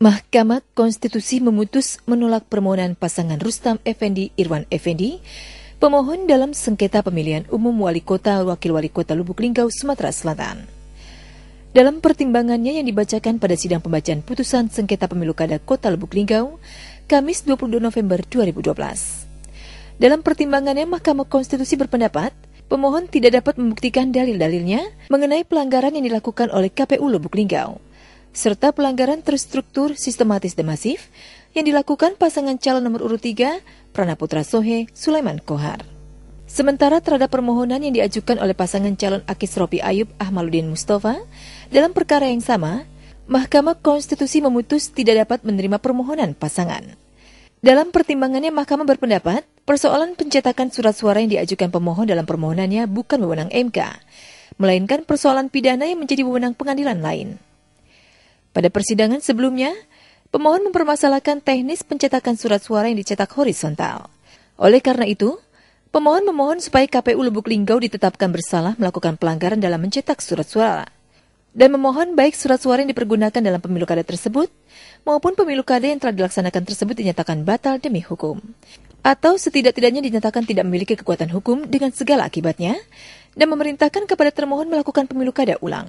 Mahkamah Konstitusi memutus menolak permohonan pasangan Rustam Effendi Irwan Effendi, pemohon dalam sengketa pemilihan umum wali kota wakil wali kota Lubuk Linggau, Sumatera Selatan. Dalam pertimbangannya yang dibacakan pada sidang pembacaan putusan sengketa pemilu kada kota Lubuk Linggau, Kamis 22 November 2012. Dalam pertimbangannya, Mahkamah Konstitusi berpendapat pemohon tidak dapat membuktikan dalil-dalilnya mengenai pelanggaran yang dilakukan oleh KPU Lubuk Linggau serta pelanggaran terstruktur, sistematis, dan masif yang dilakukan pasangan calon nomor urut 3 Pranaputra Sohe Sulaiman Kohar. Sementara terhadap permohonan yang diajukan oleh pasangan calon Akis Ropi Ayub Ahmaluddin Mustafa, dalam perkara yang sama, Mahkamah Konstitusi memutus tidak dapat menerima permohonan pasangan. Dalam pertimbangannya, Mahkamah berpendapat persoalan pencetakan surat suara yang diajukan pemohon dalam permohonannya bukan wewenang MK, melainkan persoalan pidana yang menjadi wewenang pengadilan lain. Pada persidangan sebelumnya, pemohon mempermasalahkan teknis pencetakan surat suara yang dicetak horizontal. Oleh karena itu, pemohon memohon supaya KPU Lubuk Linggau ditetapkan bersalah melakukan pelanggaran dalam mencetak surat suara dan memohon baik surat suara yang dipergunakan dalam pemilu kada tersebut maupun pemilu kada yang telah dilaksanakan tersebut dinyatakan batal demi hukum atau setidak-tidaknya dinyatakan tidak memiliki kekuatan hukum dengan segala akibatnya dan memerintahkan kepada termohon melakukan pemilu kada ulang.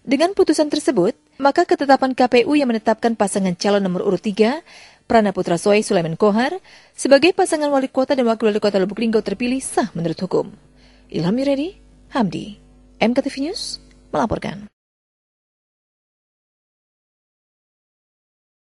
Dengan putusan tersebut, maka ketetapan KPU yang menetapkan pasangan calon nomor urut 3, Prana Putra Soe Sulaiman Kohar, sebagai pasangan wali kota dan wakil wali kota Lubuk Linggau terpilih sah menurut hukum. Ilham Yuredi, Hamdi, MKTV News, melaporkan.